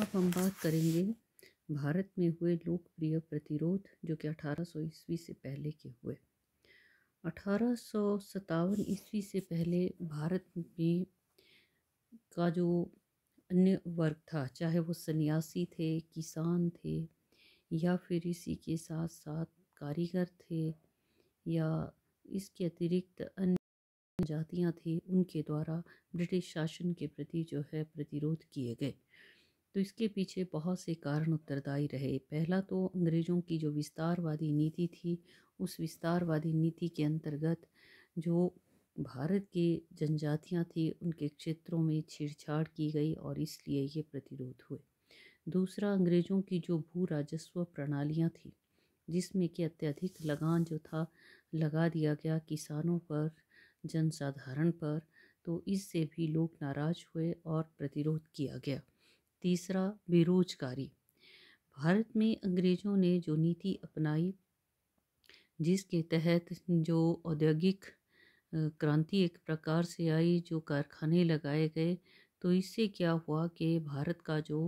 अब हम बात करेंगे भारत में हुए लोकप्रिय प्रतिरोध जो कि सौ ईस्वी से पहले के हुए अठारह ईस्वी से पहले भारत में का जो अन्य वर्ग था चाहे वो सन्यासी थे किसान थे या फिर इसी के साथ साथ कारीगर थे या इसके अतिरिक्त अन्य जातियां थी उनके द्वारा ब्रिटिश शासन के प्रति जो है प्रतिरोध किए गए तो इसके पीछे बहुत से कारण उत्तरदायी रहे पहला तो अंग्रेज़ों की जो विस्तारवादी नीति थी उस विस्तारवादी नीति के अंतर्गत जो भारत के जनजातियाँ थी उनके क्षेत्रों में छेड़छाड़ की गई और इसलिए ये प्रतिरोध हुए दूसरा अंग्रेज़ों की जो भू राजस्व प्रणालियाँ थी जिसमें कि अत्यधिक लगान जो था लगा दिया गया किसानों पर जनसाधारण पर तो इससे भी लोग नाराज़ हुए और प्रतिरोध किया गया तीसरा बेरोजगारी भारत में अंग्रेज़ों ने जो नीति अपनाई जिसके तहत जो औद्योगिक क्रांति एक प्रकार से आई जो कारखाने लगाए गए तो इससे क्या हुआ कि भारत का जो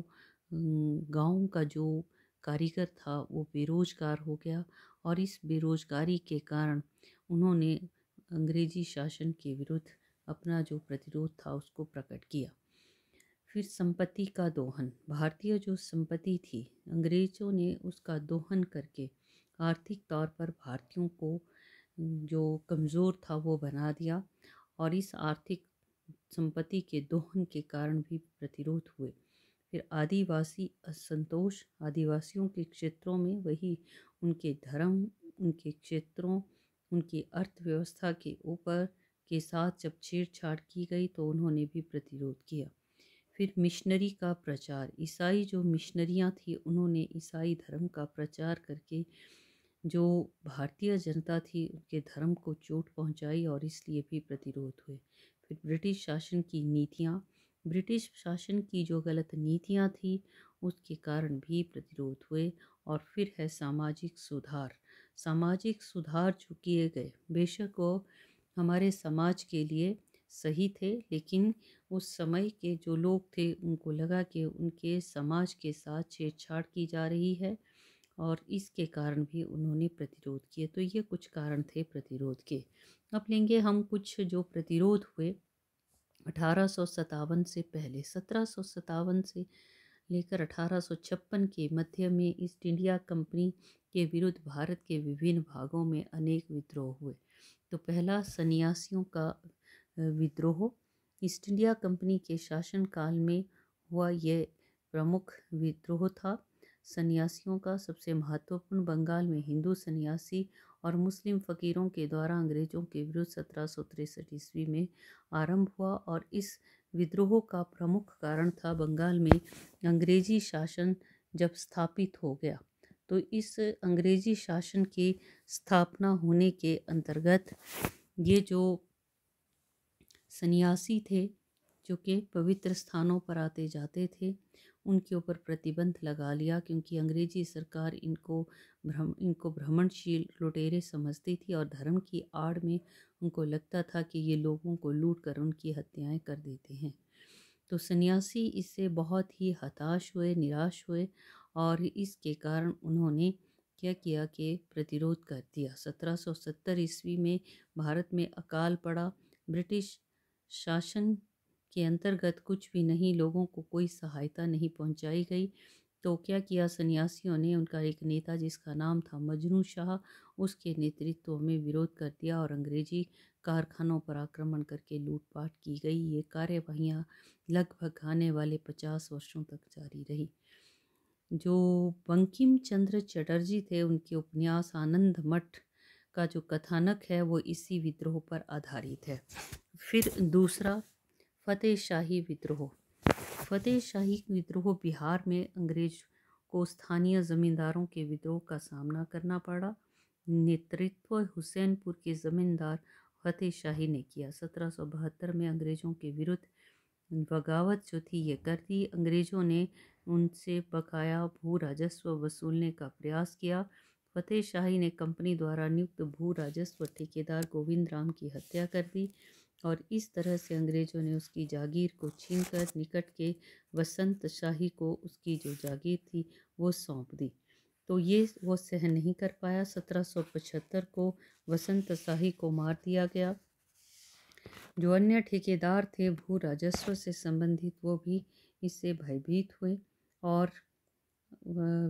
गांव का जो कारीगर था वो बेरोजगार हो गया और इस बेरोजगारी के कारण उन्होंने अंग्रेजी शासन के विरुद्ध अपना जो प्रतिरोध था उसको प्रकट किया फिर संपत्ति का दोहन भारतीय जो संपत्ति थी अंग्रेज़ों ने उसका दोहन करके आर्थिक तौर पर भारतीयों को जो कमज़ोर था वो बना दिया और इस आर्थिक संपत्ति के दोहन के कारण भी प्रतिरोध हुए फिर आदिवासी असंतोष आदिवासियों के क्षेत्रों में वही उनके धर्म उनके क्षेत्रों उनकी अर्थव्यवस्था के ऊपर के साथ जब छेड़छाड़ की गई तो उन्होंने भी प्रतिरोध किया फिर मिशनरी का प्रचार ईसाई जो मिशनरियाँ थी उन्होंने ईसाई धर्म का प्रचार करके जो भारतीय जनता थी उनके धर्म को चोट पहुंचाई और इसलिए भी प्रतिरोध हुए फिर ब्रिटिश शासन की नीतियाँ ब्रिटिश शासन की जो गलत नीतियाँ थी उसके कारण भी प्रतिरोध हुए और फिर है सामाजिक सुधार सामाजिक सुधार जो किए गए बेशक वो हमारे समाज के लिए सही थे लेकिन उस समय के जो लोग थे उनको लगा कि उनके समाज के साथ छेड़छाड़ की जा रही है और इसके कारण भी उन्होंने प्रतिरोध किए तो ये कुछ कारण थे प्रतिरोध के अब लेंगे हम कुछ जो प्रतिरोध हुए अठारह से पहले सत्रह से लेकर अठारह के मध्य में ईस्ट इंडिया कंपनी के विरुद्ध भारत के विभिन्न भागों में अनेक विद्रोह हुए तो पहला सन्यासियों का विद्रोह ईस्ट इंडिया कंपनी के शासनकाल में हुआ यह प्रमुख विद्रोह था सन्यासियों का सबसे महत्वपूर्ण बंगाल में हिंदू सन्यासी और मुस्लिम फ़कीरों के द्वारा अंग्रेज़ों के विरुद्ध सत्रह सौ तिरसठ ईस्वी में आरंभ हुआ और इस विद्रोह का प्रमुख कारण था बंगाल में अंग्रेजी शासन जब स्थापित हो गया तो इस अंग्रेजी शासन की स्थापना होने के अंतर्गत ये जो सन्यासी थे जो कि पवित्र स्थानों पर आते जाते थे उनके ऊपर प्रतिबंध लगा लिया क्योंकि अंग्रेजी सरकार इनको भ्रम इनको भ्रमणशील लुटेरे समझती थी और धर्म की आड़ में उनको लगता था कि ये लोगों को लूट कर उनकी हत्याएं कर देते हैं तो सन्यासी इससे बहुत ही हताश हुए निराश हुए और इसके कारण उन्होंने क्या किया कि प्रतिरोध कर दिया 1770 ईस्वी में भारत में अकाल पड़ा ब्रिटिश शासन के अंतर्गत कुछ भी नहीं लोगों को कोई सहायता नहीं पहुंचाई गई तो क्या किया सन्यासियों ने उनका एक नेता जिसका नाम था मजनू शाह उसके नेतृत्व में विरोध कर दिया और अंग्रेजी कारखानों पर आक्रमण करके लूटपाट की गई ये कार्यवाहियाँ लगभग आने वाले पचास वर्षों तक जारी रही जो बंकिम चंद्र चटर्जी थे उनके उपन्यास आनंद मठ का जो कथानक है वो इसी विद्रोह पर आधारित है फिर दूसरा फ़तेह शाही विद्रोह फ़तेह शाही विद्रोह बिहार में अंग्रेज को स्थानीय ज़मींदारों के विद्रोह का सामना करना पड़ा नेतृत्व हुसैनपुर के ज़मींदार फ़तेह शाही ने किया सत्रह सौ बहत्तर में अंग्रेज़ों के विरुद्ध बगावत जो थी ये कर दी अंग्रेज़ों ने उनसे बकाया भू राजस्व वसूलने का प्रयास किया फतेह शाही ने कंपनी द्वारा नियुक्त भू राजस्व ठेकेदार गोविंद राम की हत्या कर दी और इस तरह से अंग्रेजों ने उसकी जागीर को छीनकर निकट के वसंत शाही को उसकी जो जागीर थी वो सौंप दी तो ये वो सहन नहीं कर पाया सत्रह को वसंत शाही को मार दिया गया जो अन्य ठेकेदार थे भू राजस्व से संबंधित वो भी इससे भयभीत हुए और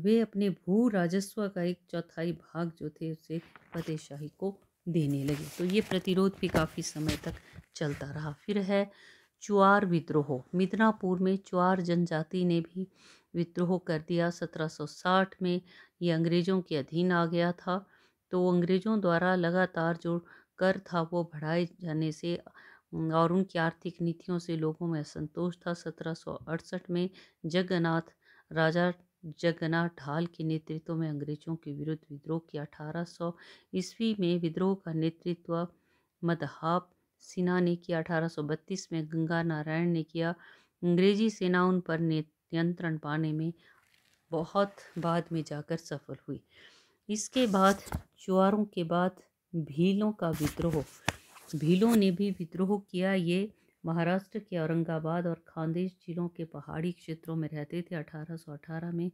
वे अपने भू राजस्व का एक चौथाई भाग जो थे उसे फतेहशाही को देने लगे तो ये प्रतिरोध भी काफ़ी समय तक चलता रहा फिर है चुआर विद्रोह मिदनापुर में चुआर जनजाति ने भी विद्रोह कर दिया 1760 में ये अंग्रेज़ों के अधीन आ गया था तो अंग्रेज़ों द्वारा लगातार जो कर था वो बढ़ाए जाने से और उनकी आर्थिक नीतियों से लोगों में असंतोष था सत्रह में जगन्नाथ राजा जगन्नाथ ढाल के नेतृत्व में अंग्रेजों के विरुद्ध विद्रोह किया अठारह सौ ईस्वी में विद्रोह का नेतृत्व मदहाब सिन्हा ने किया अठारह सौ बत्तीस में गंगा नारायण ने किया अंग्रेजी सेना उन पर नियंत्रण पाने में बहुत बाद में जाकर सफल हुई इसके बाद चुआरों के बाद भीलों का विद्रोह भीलों ने भी विद्रोह किया ये महाराष्ट्र के औरंगाबाद और खानदेश जिलों के पहाड़ी क्षेत्रों में रहते थे 1818 में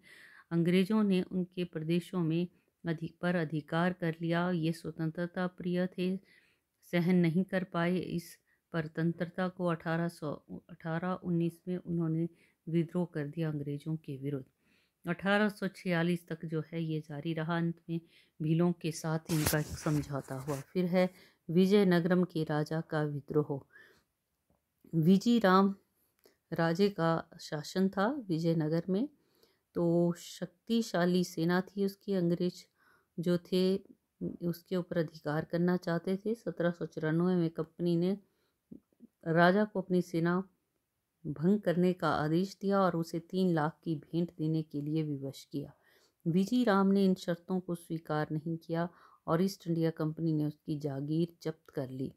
अंग्रेज़ों ने उनके प्रदेशों में अधिक पर अधिकार कर लिया ये स्वतंत्रता प्रिय थे सहन नहीं कर पाए इस परतंत्रता को अठारह सौ अठारह उन्नीस में उन्होंने विद्रोह कर दिया अंग्रेज़ों के विरुद्ध 1846 तक जो है ये जारी रहा अंत में भीलों के साथ इनका समझौता हुआ फिर है विजयनगरम के राजा का विद्रोह विजी राम राजे का शासन था विजयनगर में तो शक्तिशाली सेना थी उसकी अंग्रेज जो थे उसके ऊपर अधिकार करना चाहते थे सत्रह सौ चौरानवे में कंपनी ने राजा को अपनी सेना भंग करने का आदेश दिया और उसे तीन लाख की भेंट देने के लिए विवश किया विजी राम ने इन शर्तों को स्वीकार नहीं किया और ईस्ट इंडिया कंपनी ने उसकी जागीर जब्त कर ली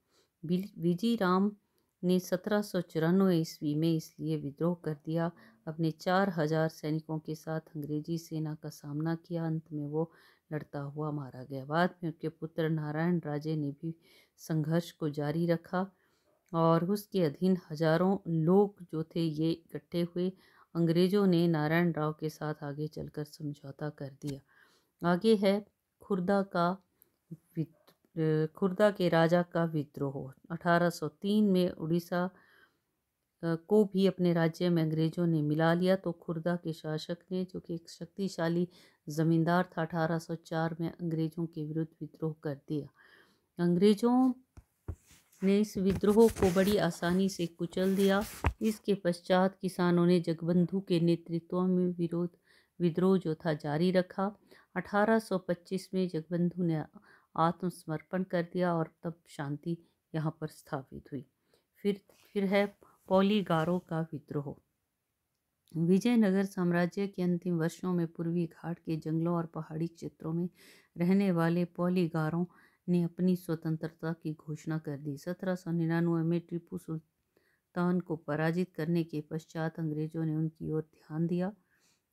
विजी राम ने सत्रह सौ चौरानवे ईस्वी में इसलिए विद्रोह कर दिया अपने चार हजार सैनिकों के साथ अंग्रेजी सेना का सामना किया अंत में वो लड़ता हुआ मारा गया बाद में उनके पुत्र नारायण राजे ने भी संघर्ष को जारी रखा और उसके अधीन हजारों लोग जो थे ये इकट्ठे हुए अंग्रेजों ने नारायण राव के साथ आगे चलकर समझौता कर दिया आगे है खुर्दा का खुर्दा के राजा का विद्रोह 1803 में उड़ीसा को भी अपने राज्य में अंग्रेज़ों ने मिला लिया तो खुर्दा के शासक ने जो कि एक शक्तिशाली ज़मींदार था 1804 में अंग्रेज़ों के विरुद्ध विद्रोह कर दिया अंग्रेज़ों ने इस विद्रोह को बड़ी आसानी से कुचल दिया इसके पश्चात किसानों ने जगबंधु के नेतृत्व में विरोध विद्रोह जो था जारी रखा 1825 में जगबंधु ने आत्मसमर्पण कर दिया और तब शांति यहाँ पर स्थापित हुई फिर फिर है पौलीगारों का विद्रोह विजयनगर साम्राज्य के अंतिम वर्षों में पूर्वी घाट के जंगलों और पहाड़ी क्षेत्रों में रहने वाले पौलीगारों ने अपनी स्वतंत्रता की घोषणा कर दी सत्रह सौ निन्यानवे में टीपू सुल्तान को पराजित करने के पश्चात अंग्रेजों ने उनकी ओर ध्यान दिया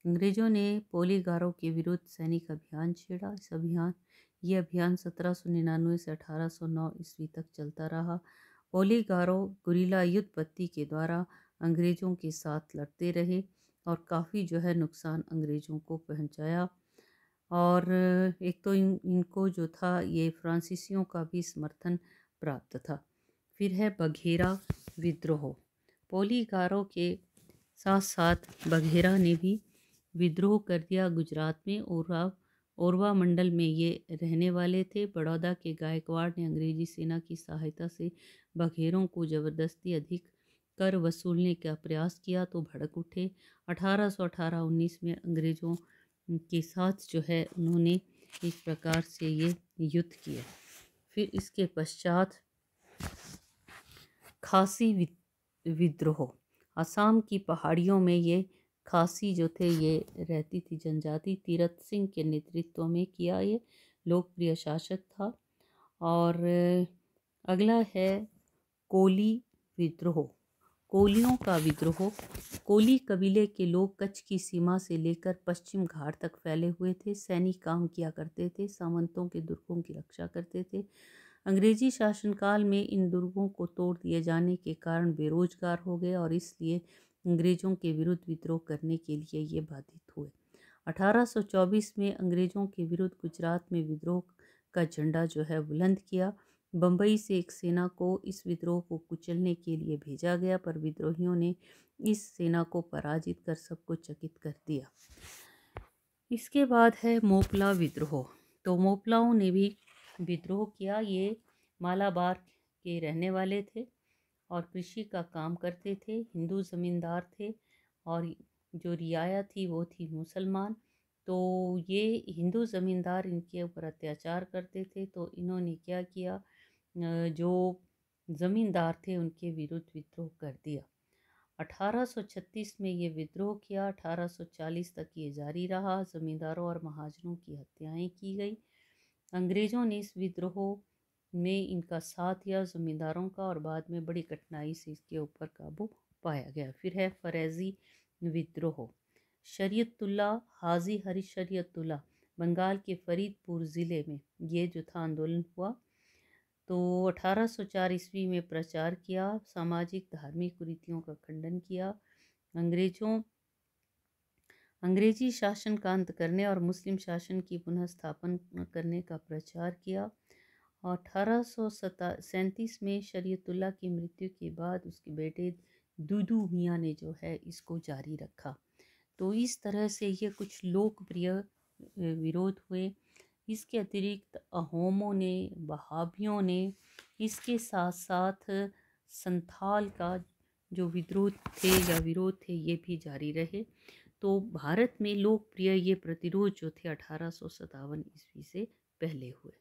अंग्रेजों ने पोलीगारों के विरुद्ध सैनिक अभियान छेड़ा इस अभियान ये अभियान सत्रह सौ निन्यानवे से अठारह सौ नौ ईस्वी तक चलता रहा पोलीगारों गुरीला युद्ध पत्ती के द्वारा अंग्रेजों के साथ लड़ते रहे और काफ़ी जो है नुकसान अंग्रेज़ों को पहुंचाया और एक तो इन इनको जो था ये फ्रांसीसियों का भी समर्थन प्राप्त था फिर है बघेरा विद्रोह पोलीगारों के साथ साथ बघेरा ने भी विद्रोह कर दिया गुजरात में और औरवा मंडल में ये रहने वाले थे बड़ौदा के गायकवाड़ ने अंग्रेजी सेना की सहायता से बघेरों को ज़बरदस्ती अधिक कर वसूलने का प्रयास किया तो भड़क उठे 1818-19 में अंग्रेज़ों के साथ जो है उन्होंने इस प्रकार से ये युद्ध किया फिर इसके पश्चात खासी विद्रोह असम की पहाड़ियों में ये खासी जो थे ये रहती थी जनजाति तीरथ सिंह के नेतृत्व में किया ये लोकप्रिय शासक था और अगला है कोली विद्रोह कोलियों का विद्रोह कोली कबीले के लोग कच्छ की सीमा से लेकर पश्चिम घाट तक फैले हुए थे सैनिक काम किया करते थे सामंतों के दुर्गों की रक्षा करते थे अंग्रेजी शासनकाल में इन दुर्गों को तोड़ दिए जाने के कारण बेरोजगार हो गए और इसलिए अंग्रेज़ों के विरुद्ध विद्रोह करने के लिए ये बाधित हुए 1824 में अंग्रेज़ों के विरुद्ध गुजरात में विद्रोह का झंडा जो है बुलंद किया बम्बई से एक सेना को इस विद्रोह को कुचलने के लिए भेजा गया पर विद्रोहियों ने इस सेना को पराजित कर सबको चकित कर दिया इसके बाद है मोपला विद्रोह तो मोपलाओं ने भी विद्रोह किया ये मालाबार के रहने वाले थे और कृषि का काम करते थे हिंदू ज़मींदार थे और जो रियाया थी वो थी मुसलमान तो ये हिंदू ज़मींदार इनके ऊपर अत्याचार करते थे तो इन्होंने क्या किया जो ज़मींदार थे उनके विरुद्ध विद्रोह कर दिया 1836 में ये विद्रोह किया 1840 तक ये जारी रहा ज़मींदारों और महाजनों की हत्याएं की गई अंग्रेज़ों ने इस विद्रोह में इनका साथ या ज़मींदारों का और बाद में बड़ी कठिनाई से इसके ऊपर काबू पाया गया फिर है फरेजी विद्रोह शरीयतुल्ला हाजी हरी शरीयतुल्ला बंगाल के फरीदपुर ज़िले में ये जो था आंदोलन हुआ तो 1804 ईस्वी में प्रचार किया सामाजिक धार्मिक कुरीतियों का खंडन किया अंग्रेजों अंग्रेजी शासन का अंत करने और मुस्लिम शासन की पुनः स्थापन करने का प्रचार किया और अठारह सौ सैंतीस में शरीतुल्ला की मृत्यु के बाद उसके बेटे दुदू मियाँ ने जो है इसको जारी रखा तो इस तरह से ये कुछ लोकप्रिय विरोध हुए इसके अतिरिक्त अहोमों ने बहाबियों ने इसके साथ साथ संथाल का जो विद्रोह थे या विरोध थे ये भी जारी रहे तो भारत में लोकप्रिय ये प्रतिरोध जो थे अठारह ईस्वी से पहले हुए